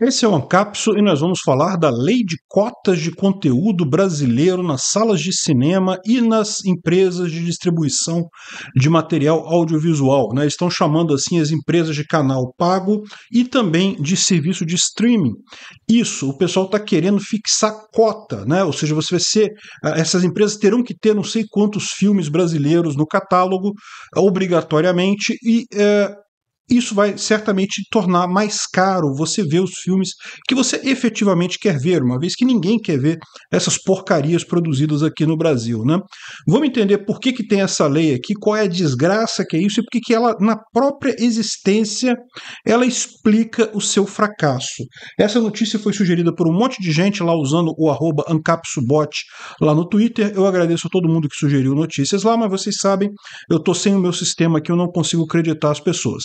Esse é o Ancapso e nós vamos falar da lei de cotas de conteúdo brasileiro nas salas de cinema e nas empresas de distribuição de material audiovisual. Né? Estão chamando assim as empresas de canal pago e também de serviço de streaming. Isso, o pessoal está querendo fixar cota, né? ou seja, você vai ser, ah, essas empresas terão que ter não sei quantos filmes brasileiros no catálogo, obrigatoriamente, e é, isso vai certamente tornar mais caro você ver os filmes que você efetivamente quer ver, uma vez que ninguém quer ver essas porcarias produzidas aqui no Brasil. Né? Vamos entender por que, que tem essa lei aqui, qual é a desgraça que é isso e por que, que ela, na própria existência, ela explica o seu fracasso. Essa notícia foi sugerida por um monte de gente lá usando o arroba AncapSubot lá no Twitter. Eu agradeço a todo mundo que sugeriu notícias lá, mas vocês sabem, eu estou sem o meu sistema aqui, eu não consigo acreditar as pessoas.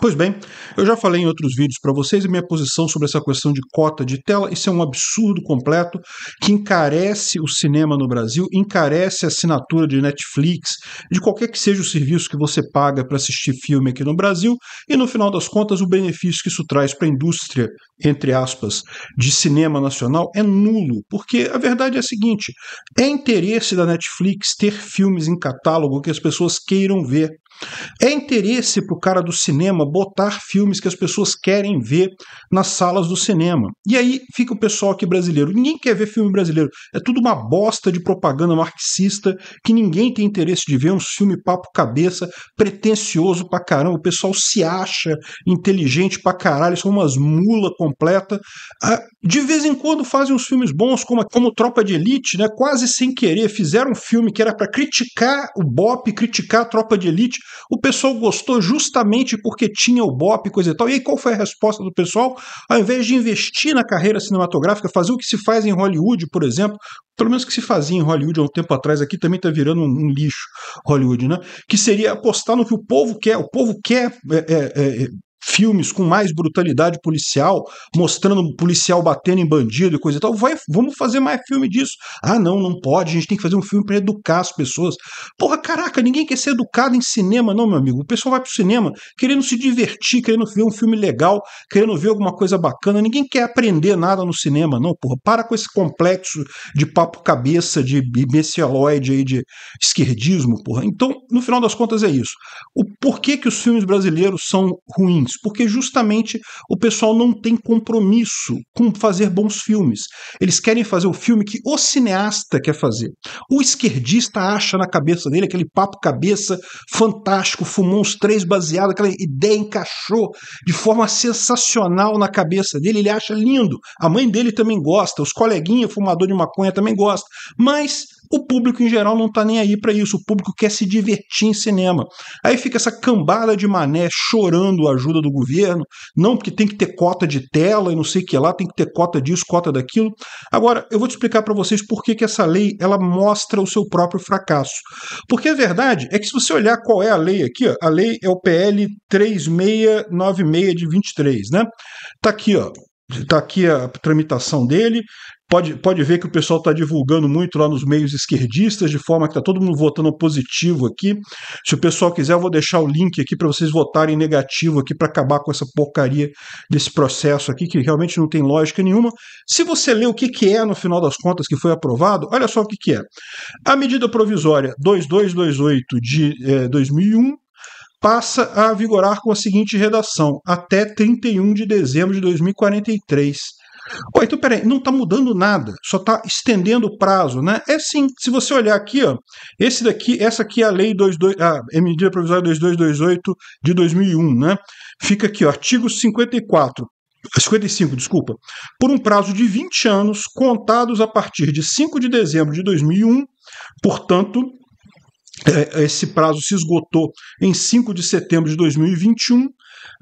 Pois bem, eu já falei em outros vídeos para vocês a minha posição sobre essa questão de cota de tela. Isso é um absurdo completo que encarece o cinema no Brasil, encarece a assinatura de Netflix, de qualquer que seja o serviço que você paga para assistir filme aqui no Brasil, e no final das contas, o benefício que isso traz para a indústria, entre aspas, de cinema nacional é nulo, porque a verdade é a seguinte: é interesse da Netflix ter filmes em catálogo que as pessoas queiram ver. É interesse para o cara do cinema botar filmes que as pessoas querem ver nas salas do cinema. E aí fica o pessoal aqui brasileiro. Ninguém quer ver filme brasileiro. É tudo uma bosta de propaganda marxista que ninguém tem interesse de ver. Um filme papo cabeça, pretencioso pra caramba. O pessoal se acha inteligente pra caralho, são umas mula completa. Ah, de vez em quando fazem uns filmes bons, como, como Tropa de Elite, né? quase sem querer. Fizeram um filme que era para criticar o Bop, criticar a Tropa de Elite o pessoal gostou justamente porque tinha o BOP, coisa e tal. E aí qual foi a resposta do pessoal? Ao invés de investir na carreira cinematográfica, fazer o que se faz em Hollywood, por exemplo, pelo menos que se fazia em Hollywood há um tempo atrás, aqui também está virando um, um, lixo Hollywood, né? Que seria apostar no que o povo quer. O povo quer é, é, é, filmes com mais brutalidade policial, mostrando policial batendo em bandido e coisa e tal. Vai, vamos fazer mais filme disso. Ah, não, não pode. A gente tem que fazer um filme para educar as pessoas. Porra, caraca, ninguém quer ser educado em cinema, não, meu amigo. O pessoal vai pro cinema querendo se divertir, querendo ver um filme legal, querendo ver alguma coisa bacana. Ninguém quer aprender nada no cinema, não, porra. Para com esse complexo de papo cabeça, de imbecilóide aí, de esquerdismo, porra. Então, no final das contas é isso. O porquê que os filmes brasileiros são ruins? filmes, porque justamente o pessoal não tem compromisso com fazer bons filmes. Eles querem fazer o filme que o cineasta quer fazer. O esquerdista acha na cabeça dele aquele papo cabeça fantástico, fumou uns três baseados, aquela ideia encaixou de forma sensacional na cabeça dele, ele acha lindo. A mãe dele também gosta, os coleguinhas fumador de maconha também gosta. Mas o público em geral não está nem aí para isso, o público quer se divertir em cinema. Aí fica essa cambada de mané chorando a ajuda do governo, não porque tem que ter cota de tela e não sei o que lá, tem que ter cota disso, cota daquilo. Agora, eu vou te explicar para vocês por que, que essa lei ela mostra o seu próprio fracasso. Porque a verdade é que se você olhar qual é a lei aqui, ó, a lei é o PL 3696 de 23, né? Tá aqui, ó, está aqui a tramitação dele, Pode, pode ver que o pessoal está divulgando muito lá nos meios esquerdistas, de forma que está todo mundo votando positivo aqui. Se o pessoal quiser, eu vou deixar o link aqui para vocês votarem negativo aqui para acabar com essa porcaria desse processo aqui, que realmente não tem lógica nenhuma. Se você lê o que, que é, no final das contas, que foi aprovado, olha só o que, que é. A medida provisória 2228 de 2001 eh, passa a vigorar com a seguinte redação: até 31 de dezembro de 2043 Pô, então peraí, não está mudando nada, só está estendendo o prazo, né? É sim, se você olhar aqui, ó, esse daqui, essa aqui é a lei 22, a medida provisória 2228 de 2001, né? Fica aqui, ó, artigo 54. 55, ah, desculpa, por um prazo de 20 anos, contados a partir de 5 de dezembro de 2001, portanto, é, esse prazo se esgotou em 5 de setembro de 2021,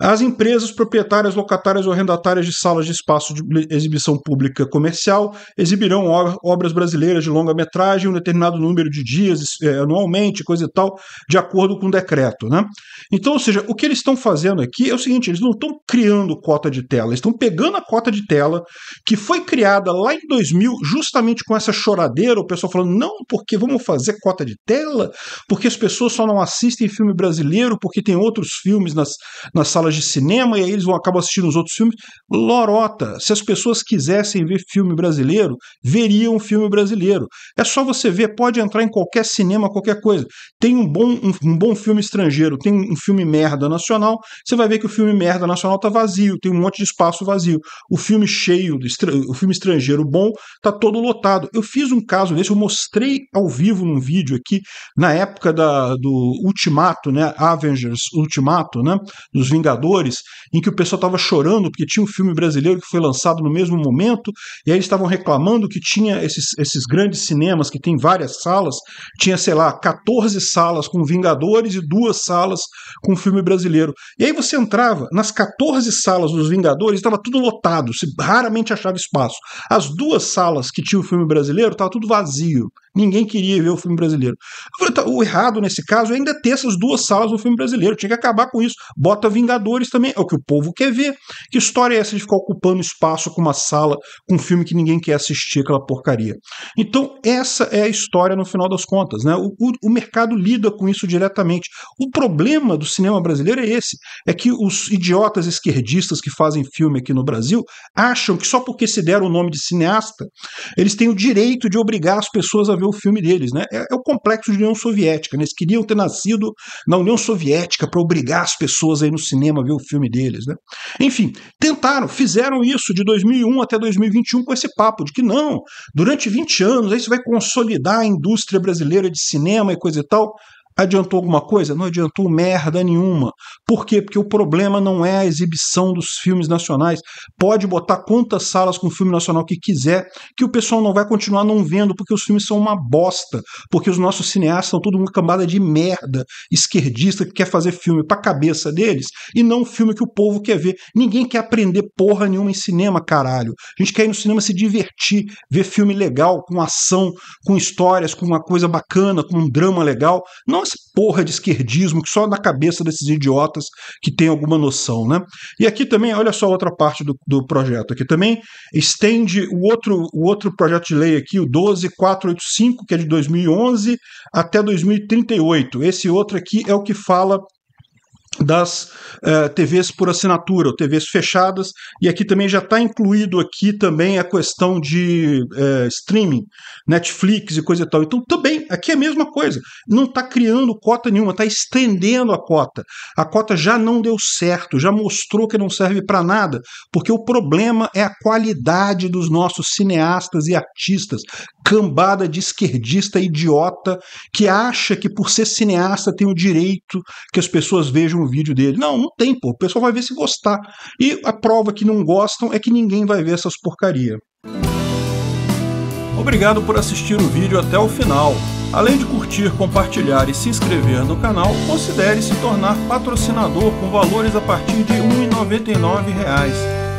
as empresas proprietárias, locatárias ou arrendatárias de salas de espaço de exibição pública comercial exibirão obras brasileiras de longa-metragem um determinado número de dias é, anualmente, coisa e tal, de acordo com o decreto. Né? Então, ou seja, o que eles estão fazendo aqui é o seguinte: eles não estão criando cota de tela, eles estão pegando a cota de tela que foi criada lá em 2000, justamente com essa choradeira, o pessoal falando, não, porque vamos fazer cota de tela, porque as pessoas só não assistem filme brasileiro, porque tem outros filmes nas, nas salas salas de cinema e aí eles vão acabar assistindo os outros filmes. Lorota! Se as pessoas quisessem ver filme brasileiro, veriam filme brasileiro. É só você ver, pode entrar em qualquer cinema, qualquer coisa. Tem um bom, um, um bom filme estrangeiro, tem um filme merda nacional, você vai ver que o filme merda nacional tá vazio, tem um monte de espaço vazio. O filme cheio, o filme estrangeiro bom, tá todo lotado. Eu fiz um caso desse, eu mostrei ao vivo num vídeo aqui, na época da, do Ultimato, né? Avengers Ultimato, né? Dos Vingadores Vingadores, em que o pessoal estava chorando porque tinha um filme brasileiro que foi lançado no mesmo momento, e aí eles estavam reclamando que tinha esses, esses grandes cinemas que tem várias salas, tinha, sei lá, 14 salas com Vingadores e duas salas com filme brasileiro. E aí você entrava nas 14 salas dos Vingadores, estava tudo lotado, se raramente achava espaço. As duas salas que tinha o filme brasileiro, estava tudo vazio. Ninguém queria ver o filme brasileiro. Tá, o errado nesse caso é ainda ter essas duas salas no filme brasileiro. Tinha que acabar com isso. Bota Vingadores também, é o que o povo quer ver. Que história é essa de ficar ocupando espaço com uma sala, com um filme que ninguém quer assistir, aquela porcaria? Então, essa é a história no final das contas. Né? O, o, o mercado lida com isso diretamente. O problema do cinema brasileiro é esse: é que os idiotas esquerdistas que fazem filme aqui no Brasil acham que só porque se deram o nome de cineasta, eles têm o direito de obrigar as pessoas a ver o filme deles, né? É, é o complexo de União Soviética. Né? Eles queriam ter nascido na União Soviética para obrigar as pessoas aí no cinema a ver o filme deles, né? Enfim, tentaram, fizeram isso de 2001 até 2021 com esse papo de que não, durante 20 anos, aí você vai consolidar a indústria brasileira de cinema e coisa e tal. Adiantou alguma coisa? Não adiantou merda nenhuma. Por quê? Porque o problema não é a exibição dos filmes nacionais. Pode botar quantas salas com filme nacional que quiser, que o pessoal não vai continuar não vendo, porque os filmes são uma bosta. Porque os nossos cineastas são todo uma cambada de merda esquerdista que quer fazer filme pra cabeça deles e não filme que o povo quer ver. Ninguém quer aprender porra nenhuma em cinema, caralho. A gente quer ir no cinema se divertir, ver filme legal, com ação, com histórias, com uma coisa bacana, com um drama legal. Não essa porra de esquerdismo que só na cabeça desses idiotas que tem alguma noção, né? E aqui também, olha só outra parte do, do projeto, aqui também estende o outro, o outro projeto de lei aqui, o 12485, que é de 2011, até 2038. Esse outro aqui é o que fala das uh, eh, TVs por assinatura, ou TVs fechadas, e aqui também já está incluído aqui também a questão de uh, streaming, Netflix e coisa e tal. Então também aqui é a mesma coisa, não está criando cota nenhuma, está estendendo a cota. A cota já não deu certo, já mostrou que não serve para nada, porque o problema é a qualidade dos nossos cineastas e artistas, cambada de esquerdista idiota que acha que por ser cineasta tem o direito que as pessoas vejam o vídeo dele. Não, não tem, pô. O pessoal vai ver se gostar. E a prova que não gostam é que ninguém vai ver essas porcaria. Obrigado por assistir o vídeo até o final. Além de curtir, compartilhar e se inscrever no canal, considere se tornar patrocinador com valores a partir de R$ 1,99